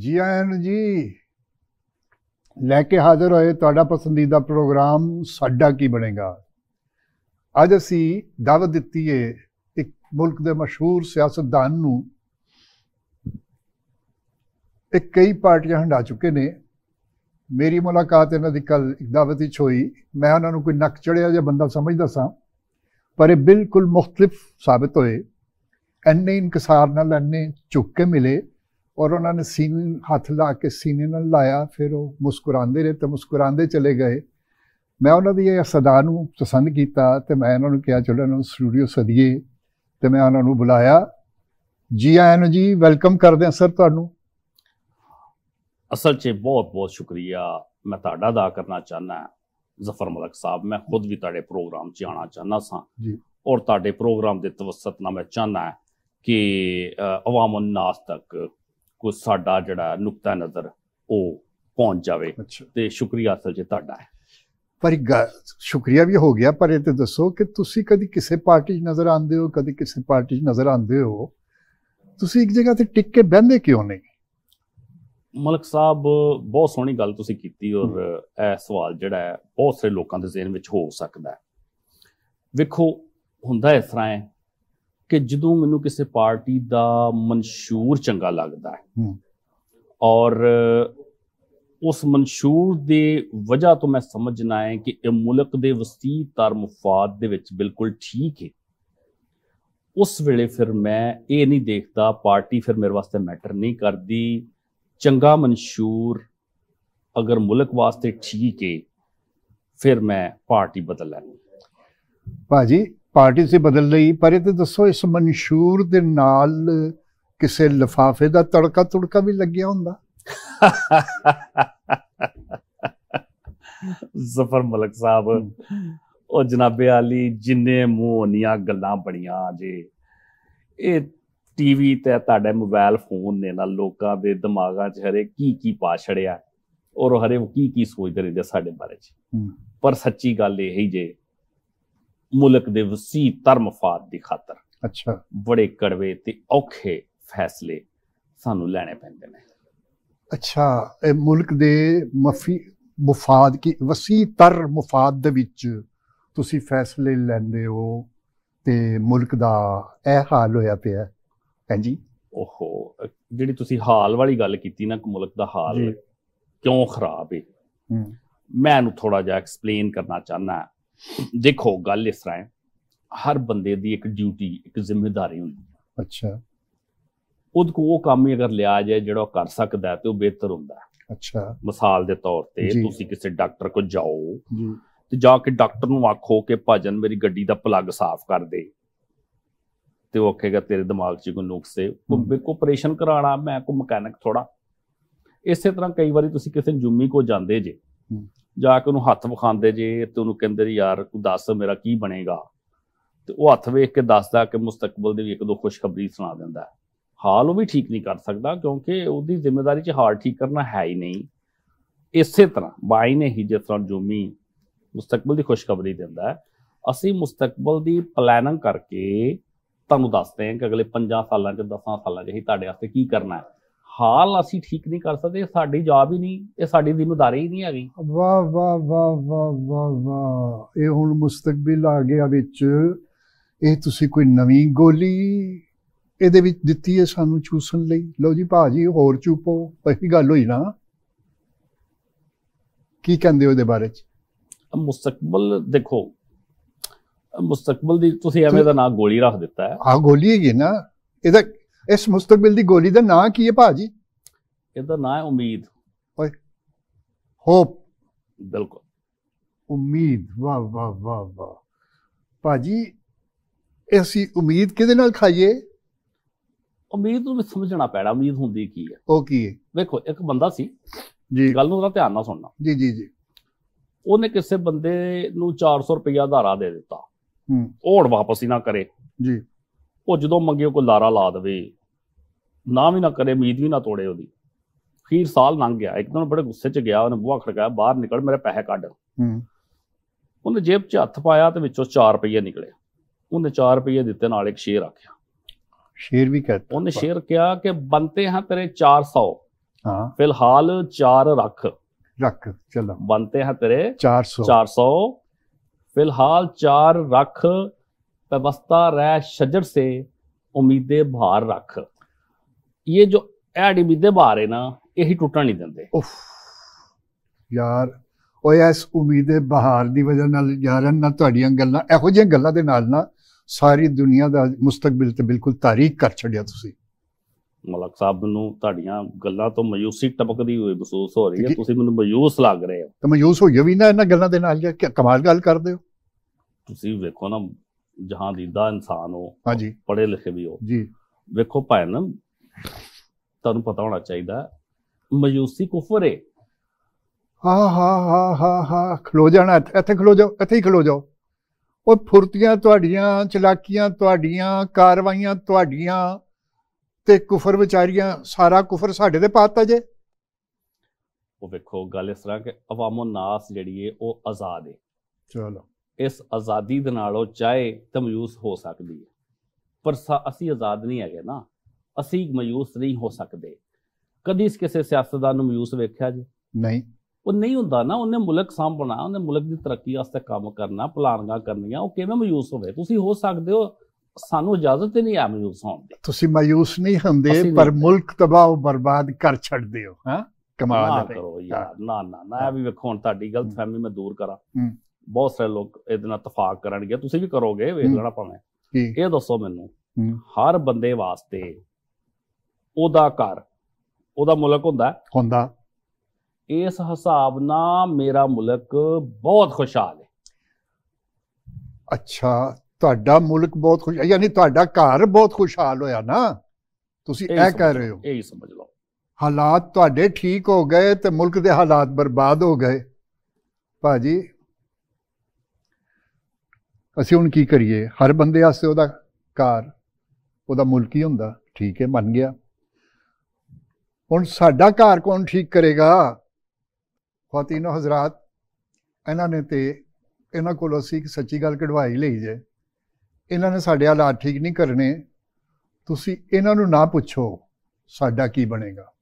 ਜੀ ਆਇਆਂ ਨੂੰ ਜੀ ਲੈ ਕੇ ਹਾਜ਼ਰ ਹੋਏ ਤੁਹਾਡਾ ਪਸੰਦੀਦਾ ਪ੍ਰੋਗਰਾਮ ਸਾਡਾ ਕੀ ਬਣੇਗਾ ਅੱਜ ਅਸੀਂ ਦਾਵਤ ਦਿੱਤੀ ਏ ਇੱਕ ਮੁਲਕ ਦੇ ਮਸ਼ਹੂਰ ਸਿਆਸਤਦਾਨ ਨੂੰ ਇੱਕ ਕਈ ਪਾਰਟੀਆਂ ਹੰਡਾ ਚੁੱਕੇ ਨੇ ਮੇਰੀ ਮੁਲਾਕਾਤ ਇਹਨਾਂ ਦੀ ਕੱਲ ਇੱਕ ਦਾਵਤ ਵਿੱਚ ਹੋਈ ਮੈਂ ਉਹਨਾਂ ਨੂੰ ਕੋਈ ਨੱਕ ਚੜਿਆ ਜਾਂ ਬੰਦਾ ਸਮਝਦਾ ਸਾਂ ਪਰ ਇਹ ਬਿਲਕੁਲ ਮੁxtਲਿਫ ਸਾਬਤ ਹੋਏ ਐਨੇ ਇਨਕਸਾਰ ਨਾਲ ਐਨੇ ਝੁੱਕ ਕੇ ਮਿਲੇ ਔਰ ਉਹਨਾਂ ਨੇ ਸੀਨੇ ਹੱਥ ਲਾ ਕੇ ਸੀਨੇ ਨਾਲ ਲਾਇਆ ਫਿਰ ਉਹ ਮੁਸਕਰਾਉਂਦੇ ਰਹੇ ਤੇ ਮੁਸਕਰਾਉਂਦੇ ਚਲੇ ਗਏ ਮੈਂ ਉਹਨਾਂ ਦੀ ਇਹ ਸਦਾ ਨੂੰ ਪਸੰਦ ਕੀਤਾ ਤੇ ਮੈਂ ਉਹਨਾਂ ਨੂੰ ਕਿਹਾ ਚਲੋ ਇਹਨਾਂ ਨੂੰ ਸਟੂਡੀਓ ਸਦੀਏ ਤੇ ਮੈਂ ਉਹਨਾਂ ਨੂੰ ਬੁਲਾਇਆ ਜੀ ਆਇਆਂ ਨੂੰ ਜੀ ਵੈਲਕਮ ਕਰਦੇ ਹਾਂ ਸਰ ਤੁਹਾਨੂੰ ਅਸਲ 'ਚ ਬਹੁਤ ਬਹੁਤ ਸ਼ੁਕਰੀਆ ਮੈਂ ਤੁਹਾਡਾ ਦਾ ਕਰਨਾ ਚਾਹਨਾ ਜ਼ਫਰ ਮਲਕ ਸਾਹਿਬ ਮੈਂ ਖੁਦ ਵੀ ਤੁਹਾਡੇ ਪ੍ਰੋਗਰਾਮ 'ਚ ਆਣਾ ਚਾਹਨਾ ਸਾਂ ਜੀ ਔਰ ਤੁਹਾਡੇ ਪ੍ਰੋਗਰਾਮ ਦੇ ਤਵਸਤ ਨਾਲ ਮੈਂ ਚਾਹਨਾ ਕਿ ਅਵਾਮੁਨ ਨਾਸ ਤੱਕ ਕੋ ਸਾਡਾ ਜਿਹੜਾ ਨੁਕਤਾ ਨਜ਼ਰ ਉਹ ਪਹੁੰਚ ਜਾਵੇ ਤੇ ਸ਼ੁਕਰੀਆ ਅਸਲ 'ਚ ਤੁਹਾਡਾ ਹੈ ਪਰ ਸ਼ੁਕਰੀਆ ਵੀ ਹੋ ਗਿਆ ਪਰ ਇਹ ਤੇ ਦੱਸੋ ਕਿ ਤੁਸੀਂ ਕਦੀ ਕਿਸੇ ਪਾਰਟੀ 'ਚ ਨਜ਼ਰ ਆਉਂਦੇ ਹੋ ਕਦੀ ਕਿਸੇ ਪਾਰਟੀ 'ਚ ਨਜ਼ਰ ਆਉਂਦੇ ਹੋ ਤੁਸੀਂ ਇੱਕ ਜਗ੍ਹਾ ਤੇ ਟਿਕ ਕੇ ਬੈੰਦੇ ਕਿਉਂ ਨਹੀਂ ਮਲਕ ਸਾਹਿਬ ਬਹੁਤ ਸੋਹਣੀ ਗੱਲ ਤੁਸੀਂ ਕੀਤੀ ਔਰ ਇਹ ਸਵਾਲ ਜਿਹੜਾ ਹੈ ਬਹੁਤ ਸਾਰੇ ਲੋਕਾਂ ਦੇ ਜ਼ਿਹਨ ਵਿੱਚ ਹੋ ਸਕਦਾ ਹੈ ਵੇਖੋ ਹੁੰਦਾ ਇਸ ਤਰ੍ਹਾਂ ਹੈ ਕਿ ਜਦੋਂ ਮੈਨੂੰ ਕਿਸੇ ਪਾਰਟੀ ਦਾ ਮਨਸ਼ੂਰ ਚੰਗਾ ਲੱਗਦਾ ਹੈ ਔਰ ਉਸ ਮਨਸ਼ੂਰ ਦੇ ਵਜ੍ਹਾ ਤੋਂ ਮੈਂ ਸਮਝਣਾ ਹੈ ਕਿ ਇਹ ਮੁਲਕ ਦੇ ਵਸਤੀਹ ਤਰ ਮਫਾਦ ਦੇ ਵਿੱਚ ਬਿਲਕੁਲ ਠੀਕ ਹੈ ਉਸ ਵੇਲੇ ਫਿਰ ਮੈਂ ਇਹ ਨਹੀਂ ਦੇਖਦਾ ਪਾਰਟੀ ਫਿਰ ਮੇਰੇ ਵਾਸਤੇ ਮੈਟਰ ਨਹੀਂ ਕਰਦੀ ਚੰਗਾ ਮਨਸ਼ੂਰ ਅਗਰ ਮੁਲਕ ਵਾਸਤੇ ਠੀਕ ਹੈ ਫਿਰ ਮੈਂ ਪਾਰਟੀ ਬਦਲ ਲੈਣੀ ਭਾਜੀ ਪਾਰਟੀ ਸੀ ਬਦਲ ਲਈ ਪਰ ਇਹ ਤੇ ਦੱਸੋ ਇਸ ਮਨਸ਼ੂਰ ਦੇ ਨਾਲ ਕਿਸੇ ਲਫਾਫੇ ਦਾ ਤੜਕਾ ਤੁੜਕਾ ਵੀ ਲੱਗਿਆ ਹੁੰਦਾ ਜ਼ਫਰ ਮਲਕ ਸਾਹਿਬ ਉਹ ਜਨਾਬੇ ਆਲੀ ਜਿੰਨੇ ਨੀਆਂ ਗੱਲਾਂ ਬਣੀਆਂ ਜੇ ਇਹ ਟੀਵੀ ਤੇ ਤੁਹਾਡੇ ਮੋਬਾਈਲ ਫੋਨ ਨੇ ਨਾਲ ਲੋਕਾਂ ਦੇ ਦਿਮਾਗਾਂ 'ਚ ਹਰੇ ਕੀ ਕੀ ਪਾ ਛੜਿਆ ਔਰ ਹਰੇ ਕੀ ਕੀ ਸੋਚਦੇ ਰਹਿੰਦੇ ਸਾਡੇ ਬਾਰੇ 'ਚ ਪਰ ਸੱਚੀ ਗੱਲ ਇਹ ਹੀ ਜੇ ਮੁਲਕ ਦੇ ਵਸੀ ਧਰਮਫਾਤ ਦੀ ਖਾਤਰ ਅੱਛਾ ਬੜੇ ਕੜਵੇ ਤੇ ਔਖੇ ਫੈਸਲੇ ਸਾਨੂੰ ਲੈਣੇ ਪੈਂਦੇ ਨੇ ਅੱਛਾ ਇਹ ਮੁਲਕ ਦੇ ਮਫੀ ਮੁਫਾਦ ਕੀ ਵਸੀ ਤਰ ਮੁਫਾਦ ਦੇ ਵਿੱਚ ਤੁਸੀਂ ਫੈਸਲੇ ਲੈਂਦੇ ਹੋ ਤੇ ਮੁਲਕ ਦਾ ਇਹ ਹਾਲ ਹੋਇਆ ਪਿਆ ਹਾਂਜੀ ਓਹੋ ਜਿਹੜੀ ਤੁਸੀਂ ਹਾਲ ਵਾਲੀ ਗੱਲ ਕੀਤੀ ਨਾ ਕਿ ਮੁਲਕ ਦਾ ਹਾਲ ਕਿਉਂ ਖਰਾਬ ਹੈ ਮੈਂ ਇਹਨੂੰ ਥੋੜਾ ਜਿਹਾ ਐਕਸਪਲੇਨ ਕਰਨਾ ਚਾਹਨਾ ਦੇਖੋ ਗੱਲ ਇਸ ਤਰ੍ਹਾਂ ਹੈ ਹਰ ਬੰਦੇ ਦੀ ਇੱਕ ਡਿਊਟੀ ਇੱਕ ਜ਼ਿੰਮੇਵਾਰੀ ਹੁੰਦੀ ਹੈ ਅੱਛਾ ਉਹ ਕੋ ਉਹ ਕੰਮ ਹੀ ਅਗਰ ਲਿਆ ਜਾਏ ਜਿਹੜਾ ਕਰ ਸਕਦਾ ਤੇ ਉਹ ਬਿਹਤਰ ਹੁੰਦਾ ਅੱਛਾ ਮਿਸਾਲ ਦੇ ਤੌਰ ਤੇ ਤੁਸੀਂ ਕਿਸੇ ਡਾਕਟਰ ਕੋ ਜਾਓ ਤੇ ਜਾ ਕੇ ਡਾਕਟਰ ਨੂੰ ਆਖੋ ਕਿ ਭਾਜਨ ਮੇਰੀ ਗੱਡੀ ਦਾ ਪਲੱਗ ਸਾਫ਼ ਕਰ ਦੇ ਤੇ ਉਹ ਆਖੇਗਾ ਤੇਰੇ ਦਿਮਾਗ 'ਚ ਕੋਈ ਨੁਕਸ ਹੈ ਉਹ ਬਿਲਕੁਲ ਆਪਰੇਸ਼ਨ ਕਰਾਣਾ ਮੈਂ ਕੋ ਮਕੈਨਿਕ ਥੋੜਾ ਇਸੇ ਤਰ੍ਹਾਂ ਕਈ ਵਾਰੀ ਤੁਸੀਂ ਕਿਸੇ ਜੁੰਮੀ ਕੋ ਜਾਂਦੇ ਜੇ ਜਾ ਕੇ ਉਹਨੂੰ ਹੱਥ ਵਿਖਾਉਂਦੇ ਜੇ ਤੇ ਉਹਨੂੰ ਕਹਿੰਦੇ ਜੀ ਯਾਰ ਤੂੰ ਦੱਸ ਮੇਰਾ ਕੀ ਬਣੇਗਾ ਤੇ ਉਹ ਹੱਥ ਵੇਖ ਕੇ ਦੱਸਦਾ ਕਿ ਮੁਸਤਕਬਲ ਦੇ ਵੀ ਇੱਕ ਦੋ ਖੁਸ਼ਖਬਰੀ ਸੁਣਾ ਦਿੰਦਾ ਹਾਲ ਉਹ ਵੀ ਠੀਕ ਨਹੀਂ ਕਰ ਸਕਦਾ ਕਿਉਂਕਿ ਉਹਦੀ ਜ਼ਿੰਮੇਵਾਰੀ 'ਚ ਹਾਲ ਠੀਕ ਕਰਨਾ ਹੈ ਹੀ ਨਹੀਂ ਇਸੇ ਤਰ੍ਹਾਂ ਬਾਈ ਨੇ ਹੀ ਜਿਸ ਤਰ੍ਹਾਂ ਜੁਮੀ ਮੁਸਤਕਬਲ ਦੀ ਖੁਸ਼ਖਬਰੀ ਦਿੰਦਾ ਅਸੀਂ ਮੁਸਤਕਬਲ ਦੀ ਪਲੈਨਿੰਗ ਕਰਕੇ ਤੁਹਾਨੂੰ ਦੱਸਦੇ ਹਾਂ ਕਿ ਅਗਲੇ 5 ਸਾਲਾਂ 'ਚ 10 ਸਾਲਾਂ 'ਚ ਅਸੀਂ ਤੁਹਾਡੇ ਵਾਸਤੇ ਕੀ ਕਰਨਾ ਹੈ ਹਾਲ ਅਸੀਂ ਠੀਕ ਨਹੀਂ ਕਰ ਸਕਦੇ ਸਾਡੀ ਜਵਾਬ ਹੀ ਨਹੀਂ ਇਹ ਸਾਡੀ ਜ਼ਿੰਮੇਵਾਰੀ ਹੀ ਨਹੀਂ ਹੈਗੀ ਵਾ ਵਾ ਵਾ ਵਾ ਵਾ ਵਾ ਇਹ ਹੁਣ ਮੁਸਤਕਬਲ ਆ ਗਿਆ ਵਿੱਚ ਇਹ ਤੁਸੀਂ ਕੋਈ ਨਵੀਂ ਗੋਲੀ ਇਹਦੇ ਵਿੱਚ ਦਿੱਤੀ ਹੈ ਸਾਨੂੰ ਚੂਸਣ ਲਈ ਲਓ ਜੀ ਭਾਜੀ ਹੋਰ ਚੂਪੋ ਪਹਿਲੀ ਗੱਲ ਹੋਈ ਨਾ ਕੀ ਕਹਿੰਦੇ ਹੋ ਇਹਦੇ ਬਾਰੇ ਚ ਮੁਸਤਕਬਲ ਦੇਖੋ ਮੁਸਤਕਬਲ ਦੀ ਤੁਸੀਂ ਐਵੇਂ ਦਾ ਨਾਂ ਗੋਲੀ ਰੱਖ ਦਿੱਤਾ ਹੈ ਹਾਂ ਗੋਲੀ ਹੈਗੀ ਨਾ ਇਹਦਾ ਇਸ ਮੁਸਤਕਬਲ ਦੀ ਗੋਲੀ ਦਾ ਨਾਂ ਕੀ ਹੈ ਭਾਜੀ ਇਹਦਾ ਨਾਂ ਹੈ ਉਮੀਦ ਓਏ ਹੋਪ ਬਿਲਕੁਲ ਉਮੀਦ ਵਾ ਵਾ ਵਾ ਵਾ ਭਾਜੀ ਅਸੀਂ ਉਮੀਦ ਕਿਹਦੇ ਨਾਲ ਖਾਈਏ ਉਮੀਦ ਨੂੰ ਸਮਝਣਾ ਪੈਣਾ ਉਮੀਦ ਹੁੰਦੀ ਕੀ ਹੈ ਉਹ ਕੀ ਹੈ ਵੇਖੋ ਇੱਕ ਬੰਦਾ ਸੀ ਜੀ ਗੱਲ ਨੂੰ ਉਹਦਾ ਧਿਆਨ ਨਾਲ ਸੁਣਨਾ ਜੀ ਜੀ ਜੀ ਉਹਨੇ ਕਿਸੇ ਬੰਦੇ ਨੂੰ 400 ਰੁਪਇਆ ਧਾਰਾ ਦੇ ਦਿੱਤਾ ਹੂੰ ਔੜ ਵਾਪਸ ਹੀ ਨਾ ਕਰੇ ਜੀ ਉਹ ਜਦੋਂ ਮੰਗੇ ਕੋ ਲਾਰਾ ਲਾ ਦੇਵੇ ਨਾ ਵੀ ਨਾ ਕਰੇ ਉਮੀਦ ਵੀ ਨਾ ਤੋੜੇ ਉਹਦੀ ਫਿਰ ਸਾਲ ਲੰਘ ਗਿਆ ਇੱਕਦਮ ਬੜੇ ਗੁੱਸੇ 'ਚ ਗਿਆ ਉਹਨੇ ਬੂਹਾ ਖੜਕਾਇਆ ਬਾਹਰ ਨਿਕਲ ਮੇਰੇ ਪੈਸੇ ਕੱਢ ਹੂੰ ਉਹਨੇ ਜੇਬ 'ਚ ਹੱਥ ਪਾਇਆ ਤੇ ਵਿੱਚੋਂ 4 ਰੁਪਏ ਨਿਕਲੇ ਉਹਨੇ 4 ਰੁਪਏ ਦਿੱਤੇ ਨਾਲ ਇੱਕ ਸ਼ੇਰ ਆਖਿਆ ਸ਼ੇਰ ਵੀ ਕਹਿੰਦਾ ਉਹਨੇ ਸ਼ੇਰ ਕਿਹਾ ਕਿ ਬੰਤੇ ਹਾਂ ਤੇਰੇ 400 ਹਾਂ ਫਿਲਹਾਲ 4 ਰੱਖ ਰੱਖ ਚਲੋ ਬੰਤੇ ਹਾਂ ਤੇਰੇ 400 400 ਫਿਲਹਾਲ 4 ਰੱਖ ਰਹਿ ਸ਼ਜਰ ਸੇ ਉਮੀਦੇ उम्मीदें ਰੱਖ ਇਹ ਜੋ ਐਡੀ ਉਮੀਦੇ उम्मीदें ਹੈ ਨਾ ना ਟੁੱਟਣ ਨਹੀਂ ਦਿੰਦੇ ਉਫ ਯਾਰ ਉਹ ਇਸ ਉਮੀਦੇ ਬਹਾਰ ਦੀ ਵਜ੍ਹਾ ਨਾਲ ਯਾਰਨ ਨਾਲ ਤੁਹਾਡੀਆਂ ਗੱਲਾਂ ਇਹੋ ਜਿਹੀਆਂ ਗੱਲਾਂ ਦੇ ਨਾਲ ਨਾ ਸਾਰੀ ਦੁਨੀਆ ਦਾ ਮੁਸਤਕਬਲ ਤੇ ਬਿਲਕੁਲ ਤਾਰੀਖ ਕਰ ਛੱਡਿਆ ਤੁਸੀਂ ਮਲਕ ਸਾਹਿਬ ਨੂੰ ਤੁਹਾਡੀਆਂ ਗੱਲਾਂ ਤੋਂ ਮਯੂਸੀ ਟਪਕਦੀ ਹੋਈ ਮਹਿਸੂਸ ਹੋ ਰਹੀ ਹੈ ਤੁਸੀਂ ਮੈਨੂੰ ਮਯੂਸ ਲੱਗ ਰਹੇ ਹੋ ਤੇ ਮਯੂਸ ਹੋ ਵੀ ਨਾ ਇਹਨਾਂ ਗੱਲਾਂ ਦੇ ਨਾਲ ਕਿ ਕਮਾਲ ਗੱਲ ਕਰਦੇ ਹੋ ਤੁਸੀਂ ਵੇਖੋ ਨਾ ਜਹਾਂ ਦਾ ਇਨਸਾਨ ਹੋ ਹਾਂਜੀ ਪੜ੍ਹੇ ਲਿਖੇ ਵੀ ਹੋ ਜੀ ਵੇਖੋ ਭੈਣ ਤੁਹਾਨੂੰ ਪਤਾ ਹੋਣਾ ਚਾਹੀਦਾ ਮਯੂਸੀ ਕੁਫਰ ਹੈ ਹਾ ਹਾ ਹਾ ਹਾ ਹਾ ਖਲੋ ਜਾਣਾ ਇੱਥੇ ਖਲੋ ਜਾਓ ਇੱਥੇ ਹੀ ਖਲੋ ਜਾਓ ਉਹ ਫੁਰਤੀਆਂ ਤੁਹਾਡੀਆਂ ਚਲਾਕੀਆਂ ਤੁਹਾਡੀਆਂ ਕਾਰਵਾਈਆਂ ਤੁਹਾਡੀਆਂ ਤੇ ਕੁਫਰ ਵਿਚਾਰੀਆਂ ਸਾਰਾ ਕੁਫਰ ਸਾਡੇ ਤੇ ਪਾਤਾ ਜੇ ਉਹ ਵੇਖੋ ਗੱਲ ਇਸ ਤਰ੍ਹਾਂ ਕਿ ਆਵਾਮੋ ਨਾਸ ਜਿਹੜੀ ਏ ਉਹ ਆਜ਼ਾਦ ਏ ਚਲੋ ਇਸ ਆਜ਼ਾਦੀ ਦੇ ਨਾਲੋਂ ਚਾਹੇ ਤਾਂ ਮਯੂਸ ਹੋ ਸਕਦੀ ਹੈ ਪਰ ਅਸੀਂ ਆਜ਼ਾਦ ਨਹੀਂ ਹੈਗੇ ਨਾ ਅਸੀਂ ਮਯੂਸ ਨਹੀਂ ਹੋ ਸਕਦੇ ਕਦੀ ਇਸ ਕਿਸੇ ਸਿਆਸਤਦਾਨ ਨੂੰ ਮਯੂਸ ਵੇਖਿਆ ਜੀ ਨਹੀਂ ਉਹ ਨਹੀਂ ਹੁੰਦਾ ਨਾ ਉਹਨੇ ਮੁਲਕ ਸਾਂਭਣਾ ਉਹਨੇ ਮੁਲਕ ਦੀ ਤਰੱਕੀ ਵਾਸਤੇ ਕੰਮ ਕਰਨਾ ਪਲਾਨਗਾ ਕਰਨੀਆਂ ਉਹ ਕਿਵੇਂ ਮਯੂਸ ਹੋਵੇ ਤੁਸੀਂ ਹੋ ਸਕਦੇ ਹੋ ਸਾਨੂੰ ਇਜਾਜ਼ਤ ਨਹੀਂ ਆ ਮਯੂਸ ਹੋਣ ਦੀ ਤੁਸੀਂ ਮਯੂਸ ਨਹੀਂ ਹੁੰਦੇ ਪਰ ਮੁਲਕ ਤਬਾਹ ਬਰਬਾਦ ਕਰ ਛੱਡਦੇ ਹੋ ਹਾਂ ਕਮਾਲ ਹੈ ਕਰੋ ਯਾਰ ਨਾ ਨਾ ਨਾ ਵੀ ਵੇਖੋ ਹੁਣ ਤੁਹਾਡੀ ਗਲਤਫਹਿਮੀ ਮੈਂ ਦੂਰ ਕਰਾਂ ਬਹੁਤ ਸਾਰੇ ਲੋਕ ਇਹਦੇ ਨਾਲ ਇਤਫਾਕ ਕਰਨਗੇ ਤੁਸੀਂ ਵੀ ਕਰੋਗੇ ਵੇਖ ਲੈਣਾ ਭਾਵੇਂ ਇਹ ਦੱਸੋ ਮੈਨੂੰ ਹਰ ਬੰਦੇ ਵਾਸਤੇ ਉਹਦਾ ਘਰ ਉਹਦਾ ਮੁਲਕ ਹੁੰਦਾ ਹੁੰਦਾ ਇਸ ਹਿਸਾਬ ਨਾਲ ਮੇਰਾ ਮੁਲਕ ਬਹੁਤ ਖੁਸ਼ਹਾਲ ਹੈ ਅੱਛਾ ਤੁਹਾਡਾ ਮੁਲਕ ਬਹੁਤ ਖੁਸ਼ ਯਾਨੀ ਤੁਹਾਡਾ ਘਰ ਬਹੁਤ ਖੁਸ਼ਹਾਲ ਹੋਇਆ ਨਾ ਤੁਸੀਂ ਇਹ ਕਹਿ ਰਹੇ ਹੋ ਇਹ ਸਮਝ ਲਓ ਹਾਲਾਤ ਤੁਹਾਡੇ ਠੀਕ ਹੋ ਗਏ ਤੇ ਮੁਲਕ ਦੇ ਹਾਲਾਤ ਬਰਬਾਦ ਹੋ ਗਏ ਭਾਜੀ ਅਸੀਂ ਹੁਣ ਕੀ ਕਰੀਏ ਹਰ ਬੰਦੇ ਵਾਸਤੇ ਉਹਦਾ ਕਾਰ ਉਹਦਾ ਮੁਲਕ ਹੀ ਹੁੰਦਾ ਠੀਕ ਹੈ ਮੰਨ ਗਿਆ ਹੁਣ ਸਾਡਾ ਘਰ ਕੌਣ ਠੀਕ ਕਰੇਗਾ ਖਾਤੀਨੋ ਹਜ਼ਰਤ ਇਹਨਾਂ ਨੇ ਤੇ ਇਹਨਾਂ ਕੋਲ ਅਸੀਂ ਸੱਚੀ ਗੱਲ ਕਢਵਾਈ ਲਈ ਜੇ ਇਹਨਾਂ ਨੇ ਸਾਡੇ ਹਾਲਾਤ ਠੀਕ ਨਹੀਂ ਕਰਨੇ ਤੁਸੀਂ ਇਹਨਾਂ ਨੂੰ ਨਾ ਪੁੱਛੋ ਸਾਡਾ ਕੀ ਬਣੇਗਾ